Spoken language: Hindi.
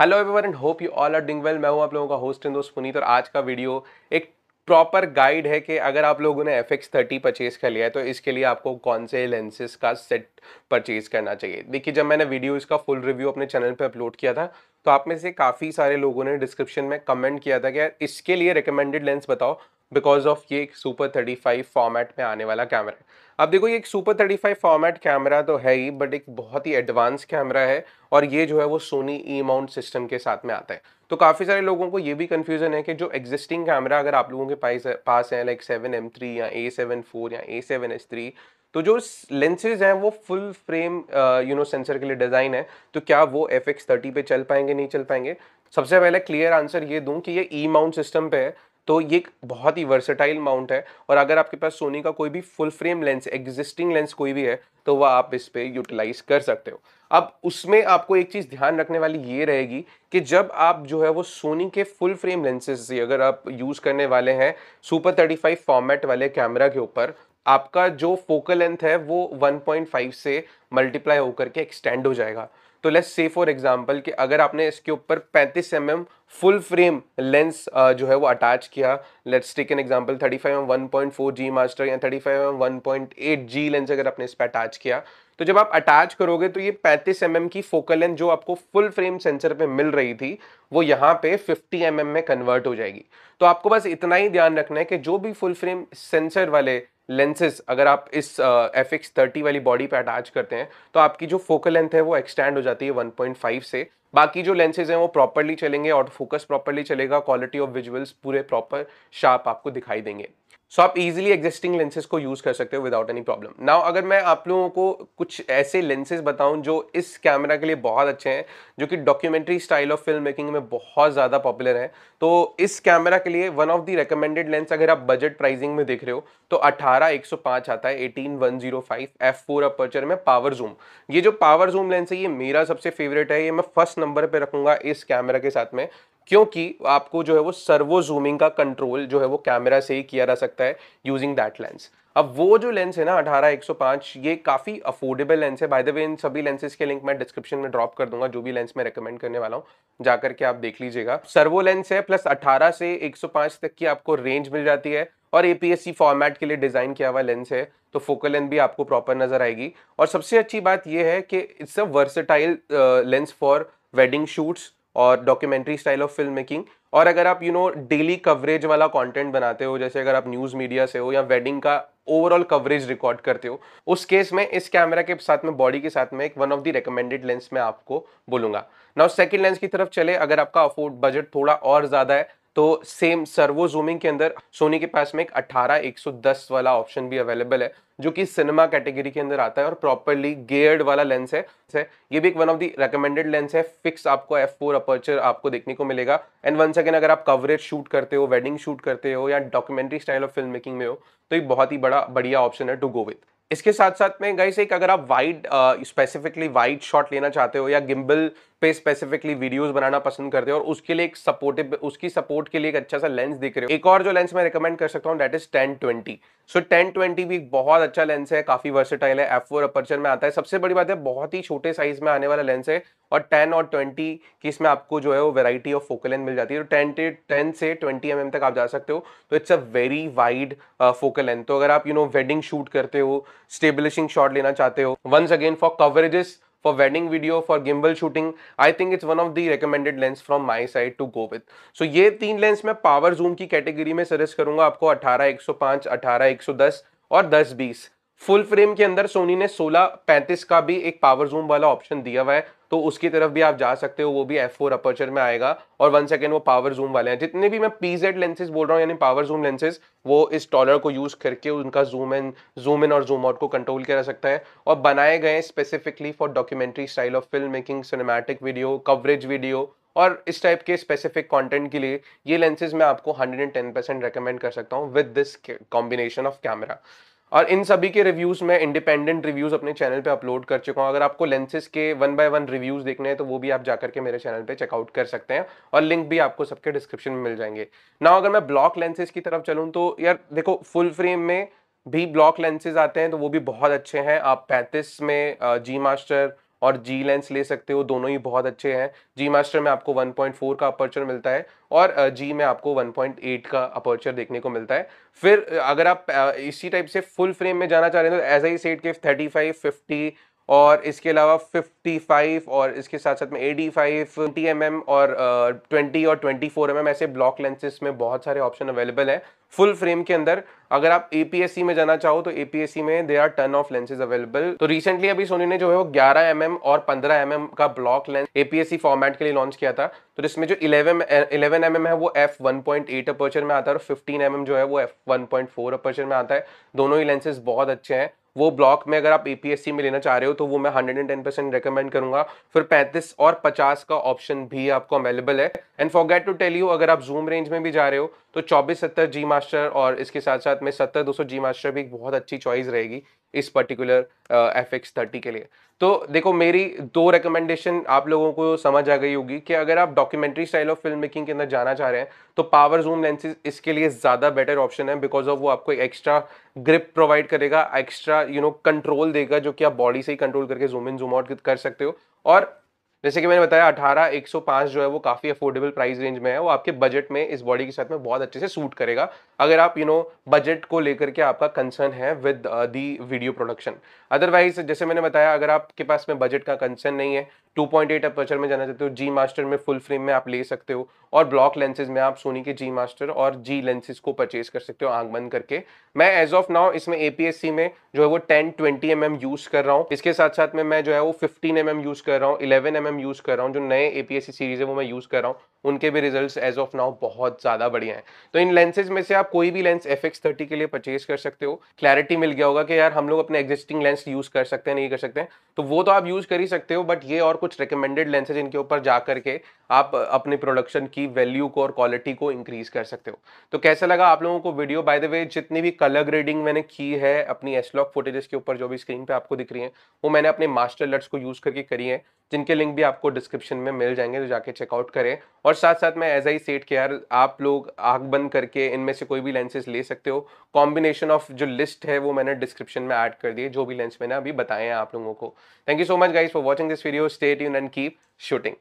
hello everyone and hope you all are doing well मैं हूं आप लोगों का होस्ट एंड दोस्त पुनीत और आज का वीडियो एक प्रॉपर गाइड है कि अगर आप लोगों ने एफ एक्स थर्टी परचेज़ कर लिया है तो इसके लिए आपको कौन से लेंसेज का सेट परचेज़ करना चाहिए देखिए जब मैंने वीडियो इसका फुल रिव्यू अपने चैनल पर अपलोड किया था तो आप में से काफ़ी सारे लोगों ने डिस्क्रिप्शन में कमेंट किया था कि यार इसके लिए रिकमेंडेड लेंस बताओ बिकॉज ऑफ ये एक सुपर थर्टी फाइव फॉर्मेट में आने वाला कैमरा है अब देखो ये एक सुपर 35 फॉर्मेट कैमरा तो है ही बट एक बहुत ही एडवांस कैमरा है और ये जो है वो सोनी ई माउंट सिस्टम के साथ में आता है तो काफ़ी सारे लोगों को ये भी कन्फ्यूज़न है कि जो एग्जिस्टिंग कैमरा अगर आप लोगों के पास पास है लाइक सेवन एम थ्री या ए सेवन फोर या ए सेवन एस थ्री तो जो लेंसेज हैं वो full frame you know sensor के लिए डिज़ाइन है तो क्या वो एफ एक्स थर्टी पे चल पाएंगे नहीं चल पाएंगे सबसे पहले क्लियर आंसर ये दूं कि ये ई माउंट सिस्टम पे है तो ये बहुत ही वर्सेटाइल माउंट है और अगर आपके पास सोनी का कोई भी full frame lens existing lens कोई भी है तो वह आप इस पर यूटिलाइज कर सकते हो अब उसमें आपको एक चीज़ ध्यान रखने वाली ये रहेगी कि जब आप जो है वो सोनी के फुल फ्रेम लेंसेज अगर आप यूज़ करने वाले हैं सुपर 35 फॉर्मेट वाले कैमरा के ऊपर आपका जो फोकल लेंथ है वो 1.5 से मल्टीप्लाई होकर के एक्सटेंड हो जाएगा तो लेट्स से फॉर एग्जांपल कि अगर आपने इसके ऊपर 35 M mm full frame lens जो है वो अटैच किया let's take an example 35 M mm G master या 35 एम mm जी लेंस अगर आपने इस पर अटैच किया तो जब आप अटैच करोगे तो ये 35 एम mm की फोकल लेंथ जो आपको फुल फ्रेम सेंसर पे मिल रही थी वो यहाँ पे 50 एम mm में कन्वर्ट हो जाएगी तो आपको बस इतना ही ध्यान रखना है कि जो भी फुल फ्रेम सेंसर वाले लेंसेज अगर आप इस एफ एक्स थर्टी वाली बॉडी पे अटैच करते हैं तो आपकी जो फोकल लेंथ है वो एक्सटेंड हो जाती है 1.5 से बाकी जो लेंसेज हैं वो प्रॉपरली चलेंगे और फोकस प्रॉपरली चलेगा क्वालिटी ऑफ विजुअल्स पूरे प्रॉपर शार्प आपको दिखाई देंगे सो so, आप इजीली एग्जिस्टिंग लेंसेज को यूज़ कर सकते हो विदाउट एनी प्रॉब्लम नाउ अगर मैं आप लोगों को कुछ ऐसे लेंसेज बताऊं जो इस कैमरा के लिए बहुत अच्छे हैं जो कि documentary style of film making में बहुत ज़्यादा पॉपुलर है तो इस कैमरा के लिए one of the recommended lens अगर आप बजट प्राइसिंग में देख रहे हो तो अठारह एक सौ पाँच आता है eighteen one zero five F four aperture में पावर जूम ये जो पावर जूम लेंस है ये मेरा सबसे फेवरेट है ये मैं फर्स्ट नंबर पर रखूंगा इस कैमरा के साथ में क्योंकि आपको जो है वो सर्वो जूमिंग का कंट्रोल जो है वो कैमरा से ही किया जा सकता है यूजिंग दैट लेंस अब वो जो लेंस है ना अठारह एक सौ ये काफ़ी अफोर्डेबल लेंस है बाय द वे इन सभी लेंसेज के लिंक मैं डिस्क्रिप्शन में ड्रॉप कर दूंगा जो भी लेंस मैं रेकमेंड करने वाला हूँ जाकर के आप देख लीजिएगा सर्वो लेंस है प्लस 18 से 105 तक की आपको रेंज मिल जाती है और एपीएससी फॉर्मेट के लिए डिज़ाइन किया हुआ लेंस है तो फोकल लेंथ भी आपको प्रॉपर नज़र आएगी और सबसे अच्छी बात यह है कि it's a versatile lens for wedding shoots और documentary style of film making और अगर आप यू नो डेली कवरेज वाला कंटेंट बनाते हो जैसे अगर आप न्यूज़ मीडिया से हो या वेडिंग का ओवरऑल कवरेज रिकॉर्ड करते हो उस केस में इस कैमरा के साथ में बॉडी के साथ में एक one of the recommended lens में आपको बोलूंगा नाउ सेकंड लेंस की तरफ चले अगर आपका अफोर्ड बजट थोड़ा और ज़्यादा है तो सेम सर्वो जूमिंग के अंदर सोनी के पास में एक 18 110 वाला ऑप्शन भी अवेलेबल है जो कि सिनेमा कैटेगरी के अंदर आता है और प्रॉपरली गेयर्ड वाला लेंस है ये भी एक one of the recommended lens है फिक्स आपको एफ फोर अपर्चर आपको देखने को मिलेगा एंड वन सेकेंड अगर आप कवरेज शूट करते हो वेडिंग शूट करते हो या documentary style of film making में हो तो एक बहुत ही बड़ा बढ़िया ऑप्शन है टू गो विथ इसके साथ साथ में गाइस एक अगर आप वाइड स्पेसिफिकली वाइड शॉट लेना चाहते हो या गिम्बल पे स्पेसिफिकली वीडियोस बनाना पसंद करते हो और उसके लिए एक सपोर्टिव उसकी सपोर्ट के लिए एक अच्छा सा लेंस देख रहे हो एक और जो लेंस मैं रिकमेंड कर सकता हूँ that is ten twenty so ten twenty भी एक बहुत अच्छा लेंस है काफी वर्सेटाइल है एफ फोर अपर्चर में आता है सबसे बड़ी बात है बहुत ही छोटे साइज में आने वाला लेंस है और टेन और ट्वेंटी की इसमें आपको जो है वो वेराइटी ऑफ फोकल लेंथ मिल जाती है तो टेन टेन से ट्वेंटी एम mm तक आप जा सकते हो तो it's a very wide focal length तो अगर आप यू नो वेडिंग शूट करते हो स्टेबलिशिंग शॉट लेना चाहते हो once again for coverages for wedding video for gimbal shooting i think it's one of the recommended lens from my side to go with so ye teen lens main power zoom ki category mein suggest karunga aapko 18 105 18 110 और 10 20 फुल फ्रेम के अंदर सोनी ने सोलह पैंतीस का भी एक पावर जूम वाला ऑप्शन दिया हुआ है तो उसकी तरफ भी आप जा सकते हो वो भी एफ फोर अपर्चर में आएगा और वन सेकेंड वो पावर जूम वाले हैं जितने भी मैं पी जेड लेंसेज बोल रहा हूँ यानी पावर जूम लेंसेज वो इस टॉलर को यूज़ करके उनका जूम इन जूम इन और जूम आउट को कंट्रोल किया सकता है और बनाए गए specifically for documentary style of film making cinematic video coverage video और इस टाइप के स्पेसिफिक कंटेंट के लिए ये लेंसेज मैं आपको 110 परसेंट रिकमेंड कर सकता हूँ with this combination of camera और इन सभी के रिव्यूज़ मैं इंडिपेंडेंट रिव्यूज़ अपने चैनल पे अपलोड कर चुका हूँ अगर आपको लेंसेज के वन बाय वन रिव्यूज़ देखने हैं तो वो भी आप जाकर के मेरे चैनल पे चेकआउट कर सकते हैं और लिंक भी आपको सबके डिस्क्रिप्शन में मिल जाएंगे ना अगर मैं ब्लॉक लेंसेज की तरफ चलूँ तो यार देखो फुल फ्रेम में भी ब्लॉक लेंसेज आते हैं तो वो भी बहुत अच्छे हैं आप पैंतीस में जी मास्टर और जी लेंस ले सकते हो दोनों ही बहुत अच्छे हैं जी मास्टर में आपको 1.4 का अपर्चर मिलता है और जी में आपको 1.8 का अपर्चर देखने को मिलता है फिर अगर आप इसी टाइप से फुल फ्रेम में जाना चाह रहे हैं तो एज आई सेट के थर्टी फाइव फिफ्टी और इसके अलावा 55 और इसके साथ साथ में 85 फाइव ट्वेंटी एम और uh, 20 और 24 फोर mm ऐसे ब्लॉक लेंसेज में बहुत सारे ऑप्शन अवेलेबल हैं फुल फ्रेम के अंदर अगर आप एपीएससी में जाना चाहो तो एपीएससी में they are ton of lenses available तो रिसेंटली अभी सोनी ने जो है वो 11 एम mm और 15 एम mm का ब्लॉक लेंस एपीएससी फॉर्मेट के लिए लॉन्च किया था तो इसमें जो 11 इलेवन एम है वो एफ वन पॉइंट अपर्चर में आता है और फिफ्टीन एम mm जो है वो एफ वन पॉइंट अपर्चर में आता है दोनों ही लेंसेज बहुत अच्छे हैं वो ब्लॉक में अगर आप ए में लेना चाह रहे हो तो वो मैं hundred and ten percent recommend करूंगा फिर पैंतीस और पचास का ऑप्शन भी आपको अवेलेबल है and forget to tell you अगर आप जूम रेंज में भी जा रहे हो तो चौबीस सत्तर जी मास्टर और इसके साथ साथ में सत्तर दो सौ जी मास्टर भी एक बहुत अच्छी चॉइस रहेगी इस पर्टिकुलर एफ एक्स थर्टी के लिए तो देखो मेरी दो रिकमेंडेशन आप लोगों को समझ आ गई होगी कि अगर आप documentary style of film making के अंदर जाना चाह रहे हैं तो पावर जूम लेंसेज इसके लिए ज़्यादा बेटर ऑप्शन है बिकॉज ऑफ वो आपको एक एक्स्ट्रा ग्रिप प्रोवाइड करेगा एक्स्ट्रा यू नो कंट्रोल देगा जो कि आप बॉडी से ही कंट्रोल करके जूम इन जूम आउट कर सकते हो और जैसे कि मैंने बताया अठारह एक सौ जो है वो काफ़ी अफोर्डेबल प्राइस रेंज में है वो आपके बजट में इस बॉडी के साथ में बहुत अच्छे से सूट करेगा अगर आप यू नो बजट को लेकर के आपका कंसर्न है with the video production otherwise जैसे मैंने बताया अगर आपके पास में बजट का कंसर्न नहीं है 2.8 पॉइंट अपर्चर में जाना चाहते हो जी मास्टर में फुल फ्रेम में आप ले सकते हो और ब्लॉक लेंसेज में आप सोनी के जी मास्टर और जी लेंसेज को परचेज कर सकते हो आंख बंद करके मैं एज ऑफ नाउ इसमें एपीएससी में जो है वो टेन ट्वेंटी एम यूज कर रहा हूँ इसके साथ साथ में मैं जो है वो फिफ्टीन एम यूज कर रहा हूँ इलेवन एम हम यूज़ कर रहा हूँ जो नए ए सीरीज़ है वो मैं यूज़ कर रहा हूँ उनके भी रिजल्ट्स एज ऑफ नाउ बहुत ज़्यादा बढ़िया हैं तो इन लेंसेज में से आप कोई भी लेंस एफ एक्स थर्टी के लिए परचेज कर सकते हो क्लैरिटी मिल गया होगा कि यार हम लोग अपने एग्जिस्टिंग लेंस यूज़ कर सकते हैं नहीं कर सकते हैं तो वो तो आप यूज़ कर ही सकते हो बट ये और कुछ रिकमेंडेड लेंसेज इनके ऊपर जा करके आप अपने प्रोडक्शन की वैल्यू को और क्वालिटी को इंक्रीज़ कर सकते हो तो कैसा लगा आप लोगों को वीडियो बाय द वे जितनी भी कलर ग्रेडिंग मैंने की है अपनी एसलॉक फुटेजेस के ऊपर जो भी स्क्रीन पर आपको दिख रही है वो मैंने अपने मास्टर लट्स को यूज़ करके करी है जिनके लिंक भी आपको डिस्क्रिप्शन में मिल जाएंगे तो जाके चेकआउट करें और साथ साथ मैं एज आई सेट के यार आप लोग आग बंद करके इनमें से कोई भी लेंसेज ले सकते हो कॉम्बिनेशन ऑफ जो लिस्ट है वो मैंने डिस्क्रिप्शन में ऐड कर दिए जो भी लेंस मैंने अभी बताए हैं आप लोगों को thank you so much guys for watching this video stay यून एंड कीप शूटिंग